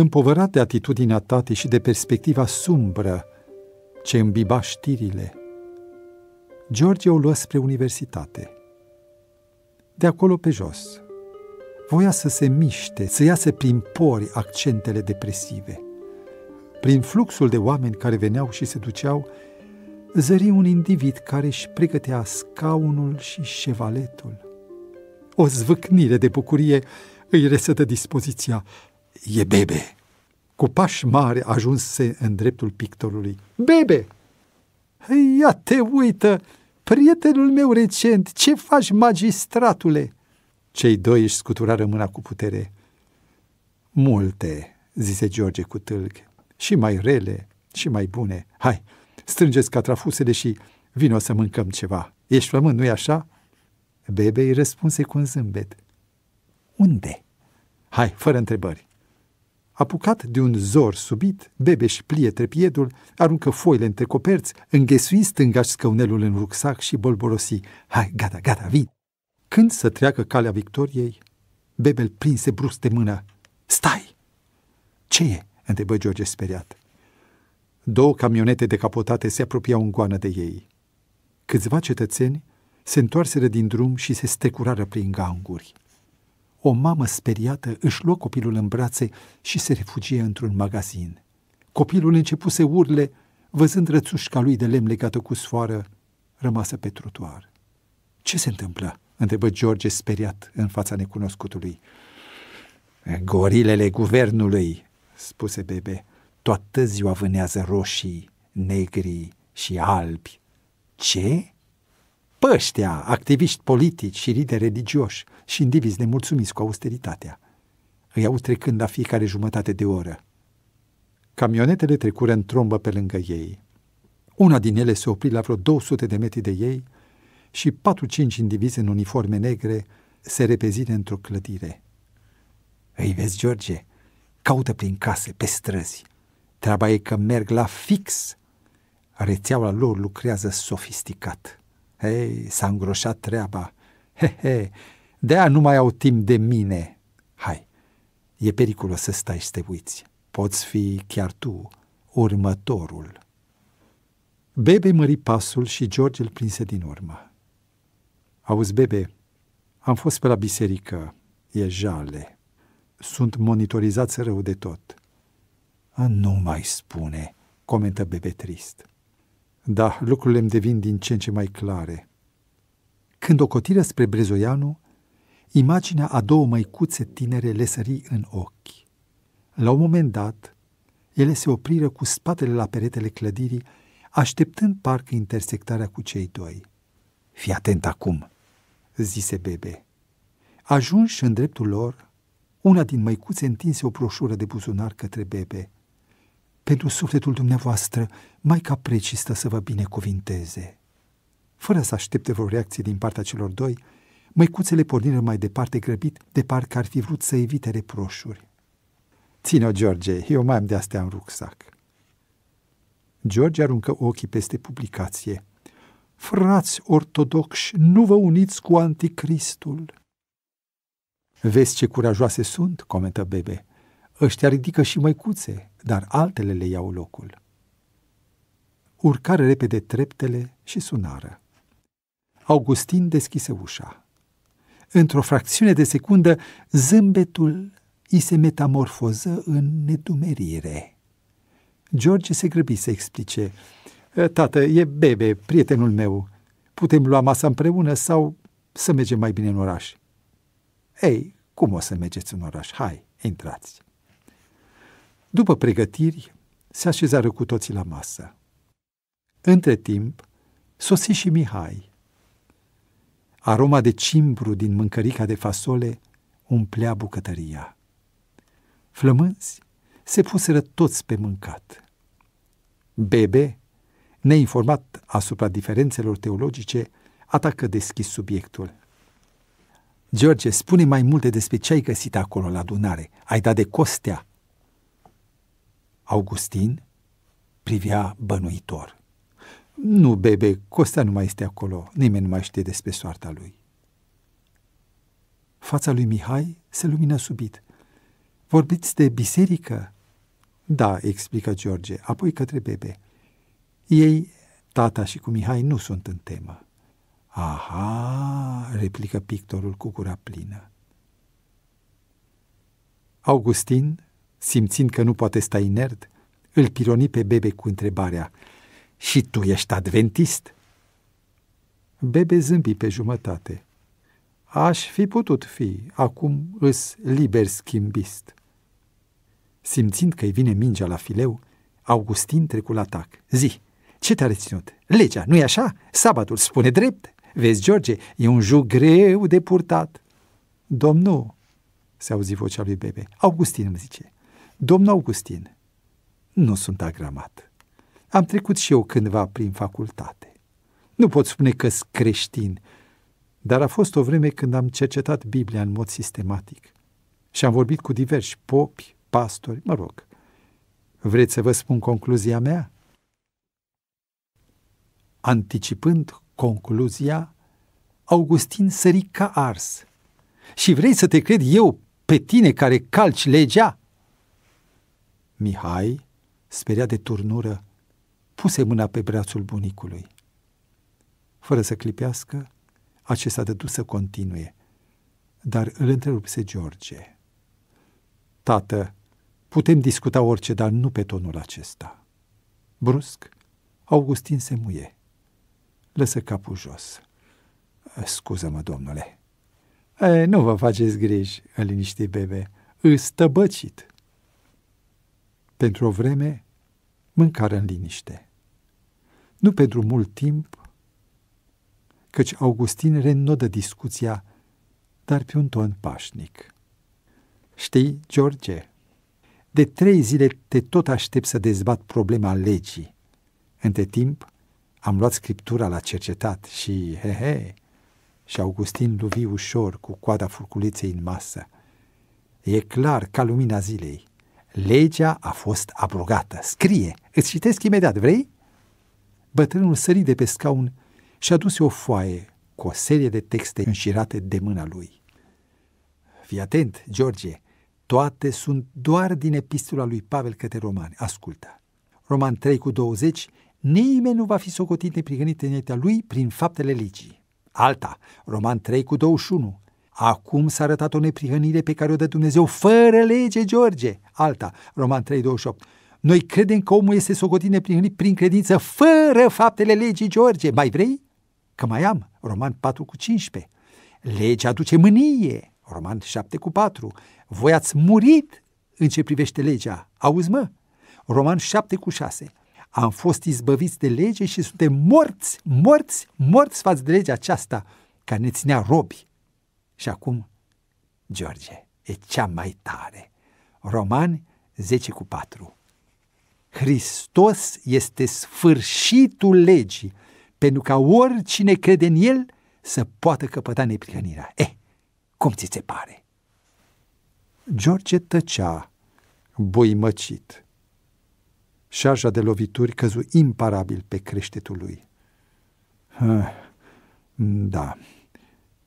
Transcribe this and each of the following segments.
împovărat de atitudinea tate și de perspectiva sumbră ce îmbiba știrile, George o luă spre universitate. De acolo pe jos. Voia să se miște, să iasă prin pori accentele depresive. Prin fluxul de oameni care veneau și se duceau, zări un individ care își pregătea scaunul și șevaletul. O zvâcnire de bucurie îi resătă dispoziția e Bebe. Cu pași mari ajunse în dreptul pictorului. Bebe! Ia te uită! Prietenul meu recent, ce faci, magistratule? Cei doi își scuturară mâna cu putere. Multe, zise George cu tâlg, și mai rele, și mai bune. Hai, strângeți catrafusele și vino să mâncăm ceva. Ești flământ, nu-i așa? Bebe îi răspunse cu un zâmbet. Unde? Hai, fără întrebări. Apucat de un zor subit, bebe și plie trepiedul, aruncă foile între coperți, înghesui și scăunelul în rucsac și bolborosi. Hai, gata, gata, vin! Când să treacă calea victoriei, Bebel prinse brusc de mână. Stai! Ce e? întrebă George speriat. Două camionete decapotate se apropiau în goană de ei. Câțiva cetățeni se întoarseră din drum și se strecurară prin ganguri. O mamă speriată își luă copilul în brațe și se refugie într-un magazin. Copilul începu să urle, văzând rățușca lui de lemn legată cu sfoară, rămasă pe trotuar. Ce se întâmplă?" întrebă George speriat în fața necunoscutului. Gorilele guvernului, spuse bebe, toată ziua vânează roșii, negri și albi. Ce? Păștea, activiști politici și lideri religioși și indivizi nemulțumiți cu austeritatea. Îi au trecând la fiecare jumătate de oră. Camionetele trecură în trombă pe lângă ei. Una din ele se opri la vreo 200 de metri de ei și 4-5 indivizi în uniforme negre se repezine într-o clădire. Îi vezi, George, caută prin case, pe străzi. Treaba e că merg la fix. Rețeaua lor lucrează sofisticat. Hei, s-a îngroșat treaba. He, he, de-aia nu mai au timp de mine. Hai, e periculos să stai și te uiți. Poți fi chiar tu următorul. Bebe mări pasul și George îl prinse din urmă. Auzi, bebe, am fost pe la biserică. E jale. Sunt monitorizați rău de tot. A, nu mai spune, comentă bebe trist. Da, lucrurile îmi devin din ce în ce mai clare. Când o cotiră spre Brezoianu, imaginea a două măicuțe tinere le sări în ochi. La un moment dat, ele se opriră cu spatele la peretele clădirii, așteptând parcă intersectarea cu cei doi. Fii atent acum, zise Bebe. Ajunși în dreptul lor, una din măicuțe întinse o proșură de buzunar către Bebe pentru sufletul dumneavoastră, mai ca precistă să vă binecuvinteze. Fără să aștepte vreo reacție din partea celor doi, măicuțele porniră mai departe grăbit, de parcă ar fi vrut să evite reproșuri. Ține-o, George, eu mai am de astea în rucsac. George aruncă ochii peste publicație. Frați ortodoxi, nu vă uniți cu anticristul! Vezi ce curajoase sunt, comentă Bebe. Ăștia ridică și măicuțe dar altele le iau locul. Urcare repede treptele și sunară. Augustin deschise ușa. Într-o fracțiune de secundă, zâmbetul îi se metamorfoză în nedumerire. George se grăbi să explice. Tată, e Bebe, prietenul meu. Putem lua masa împreună sau să mergem mai bine în oraș? Ei, cum o să mergeți în oraș? Hai, intrați! După pregătiri, se așezară cu toții la masă. Între timp, sosi și Mihai. Aroma de cimbru din mâncărica de fasole umplea bucătăria. Flămânzi se puseră toți pe mâncat. Bebe, neinformat asupra diferențelor teologice, atacă deschis subiectul. George, spune mai multe despre ce ai găsit acolo la adunare. Ai dat de costea, Augustin privea bănuitor. Nu, bebe, Costea nu mai este acolo, nimeni nu mai știe despre soarta lui. Fața lui Mihai se lumină subit. Vorbiți de biserică? Da, explică George, apoi către bebe. Ei, tata și cu Mihai, nu sunt în temă. Aha, replică pictorul cu gura plină. Augustin simțind că nu poate sta inert, îl pironi pe Bebe cu întrebarea Și tu ești adventist?" Bebe zâmbi pe jumătate. Aș fi putut fi, acum îs liber schimbist." Simțind că îi vine mingea la fileu, Augustin trecu la tac. Zi, ce te-a reținut? Legea, nu-i așa? Sabatul spune drept. Vezi, George, e un jug greu de purtat. Domnul, se auzi vocea lui Bebe, Augustin îmi zice, Domnul Augustin, nu sunt agramat. Am trecut și eu cândva prin facultate. Nu pot spune că sunt creștin, dar a fost o vreme când am cercetat Biblia în mod sistematic și am vorbit cu diversi popi, pastori, mă rog. Vreți să vă spun concluzia mea? Anticipând concluzia, Augustin sări ca ars. Și vrei să te cred eu pe tine care calci legea? Mihai, speriat de turnură, puse mâna pe brațul bunicului. Fără să clipească, acesta dădu să continue, dar îl întrerupse George. Tată, putem discuta orice, dar nu pe tonul acesta. Brusc, Augustin se muie. Lăsă capul jos. Scuză-mă, domnule. E, nu vă faceți griji, îl liniști bebe. Îs tăbăcit pentru o vreme, mâncare în liniște. Nu pentru mult timp, căci Augustin renodă discuția, dar pe un ton pașnic. Știi, George, de trei zile te tot aștept să dezbat problema legii. Între timp, am luat scriptura la cercetat și, he, he, și Augustin luvi ușor cu coada furculeței în masă. E clar ca lumina zilei legea a fost abrogată. Scrie, îți citesc imediat, vrei? Bătrânul sări de pe scaun și aduse o foaie cu o serie de texte înșirate de mâna lui. Fii atent, George, toate sunt doar din epistola lui Pavel către romani. Ascultă! Roman 3 cu 20, nimeni nu va fi socotit neprigănit în lui prin faptele legii. Alta, Roman 3 cu 21, Acum s-a arătat o neprihănire pe care o dă Dumnezeu fără lege, George. Alta, Roman 3, 28. Noi credem că omul este socotit neprihănit prin credință fără faptele legii, George. Mai vrei? Că mai am. Roman 4 cu 15. Legea aduce mânie. Roman 7 cu 4. Voi ați murit în ce privește legea. Auzi, mă? Roman 7 cu 6. Am fost izbăviți de lege și suntem morți, morți, morți față de legea aceasta care ne ținea robi. Și acum, George, e cea mai tare. Romani 10 cu 4 Hristos este sfârșitul legii, pentru ca oricine crede în El să poată căpăta neprihănirea. Eh, cum ți se pare? George tăcea, boimăcit. Șarja de lovituri căzu imparabil pe creștetul lui. da,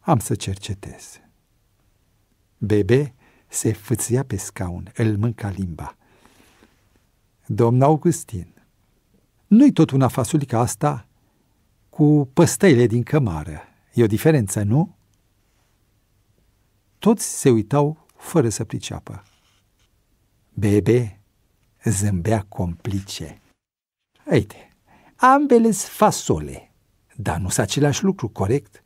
am să cercetez. Bebe se fâția pe scaun, îl mânca limba. Domn Augustin, nu-i tot una fasulica asta cu păstăile din cămară. E o diferență, nu? Toți se uitau fără să priceapă. Bebe zâmbea complice. Uite, ambele sunt fasole, dar nu sunt același lucru, corect?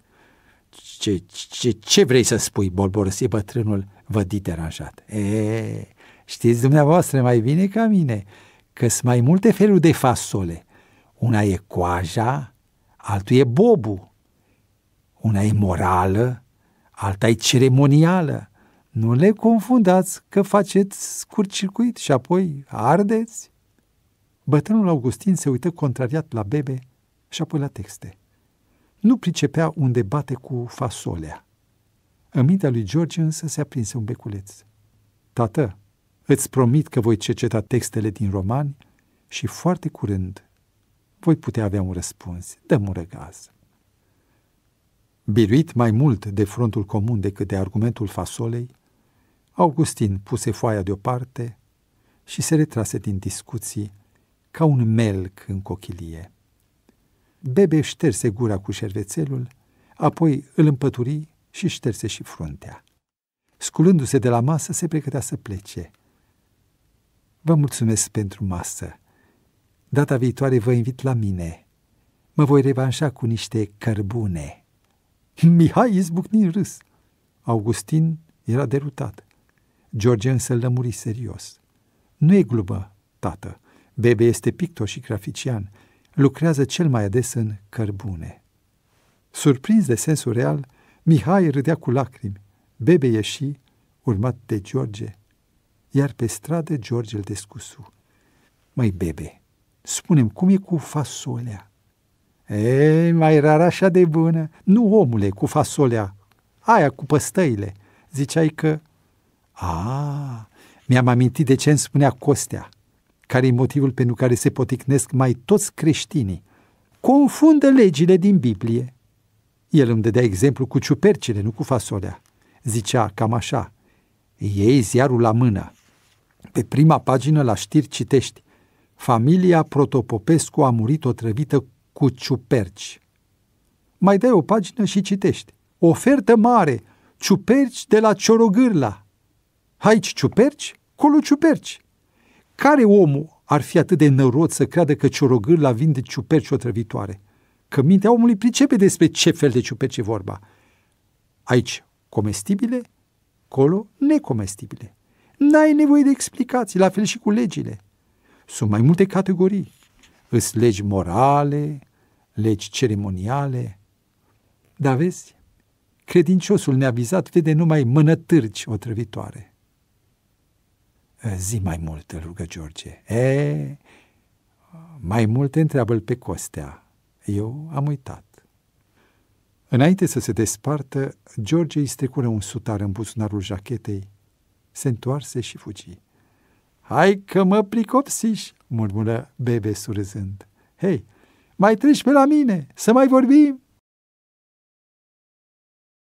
ce, ce, ce vrei să spui, bolborosie bătrânul vădit deranjat. E, știți dumneavoastră mai bine ca mine că sunt mai multe feluri de fasole. Una e coaja, altul e bobu. Una e morală, alta e ceremonială. Nu le confundați că faceți scurt circuit și apoi ardeți. Bătrânul Augustin se uită contrariat la bebe și apoi la texte. Nu pricepea unde bate cu fasolea. În mintea lui George însă se aprinse un beculeț. Tată, îți promit că voi cerceta textele din romani și foarte curând voi putea avea un răspuns. Dă-mi un răgaz. Biruit mai mult de frontul comun decât de argumentul fasolei, Augustin puse foaia deoparte și se retrase din discuții ca un melc în cochilie. Bebe șterse gura cu șervețelul, apoi îl împături și șterse și fruntea. Sculându-se de la masă, se pregătea să plece. Vă mulțumesc pentru masă. Data viitoare vă invit la mine. Mă voi revanșa cu niște cărbune. Mihai izbucni în râs. Augustin era derutat. George însă îl lămuri serios. Nu e glumă, tată. Bebe este pictor și grafician lucrează cel mai ades în cărbune. Surprins de sensul real, Mihai râdea cu lacrimi, Bebe ieși, urmat de George, iar pe stradă George îl descusu. Mai Bebe, spunem cum e cu fasolea? Ei, mai rar așa de bună. Nu, omule, cu fasolea, aia cu păstăile. Ziceai că... A, mi-am amintit de ce îmi spunea Costea care e motivul pentru care se poticnesc mai toți creștinii, confundă legile din Biblie. El îmi dădea exemplu cu ciupercile, nu cu fasolea. Zicea cam așa, iei ziarul la mână. Pe prima pagină la știri citești, familia Protopopescu a murit otrăvită cu ciuperci. Mai dai o pagină și citești, ofertă mare, ciuperci de la Ciorogârla. Aici ciuperci, colo ciuperci. Care om ar fi atât de năroț să creadă că ciorogâr la vinde ciuperci otrăvitoare? Că mintea omului pricepe despre ce fel de ciuperci e vorba. Aici comestibile, colo necomestibile. N-ai nevoie de explicații, la fel și cu legile. Sunt mai multe categorii. Îs legi morale, legi ceremoniale. Dar vezi, credinciosul neavizat vede numai mânătârci otrăvitoare. Zi mai mult, îl rugă George. E, mai mult întreabă-l pe Costea. Eu am uitat. Înainte să se despartă, George îi strecură un sutar în buzunarul jachetei, se întoarse și fugi. Hai că mă pricopsiși, murmură Bebe surâzând. Hei, mai treci pe la mine, să mai vorbim!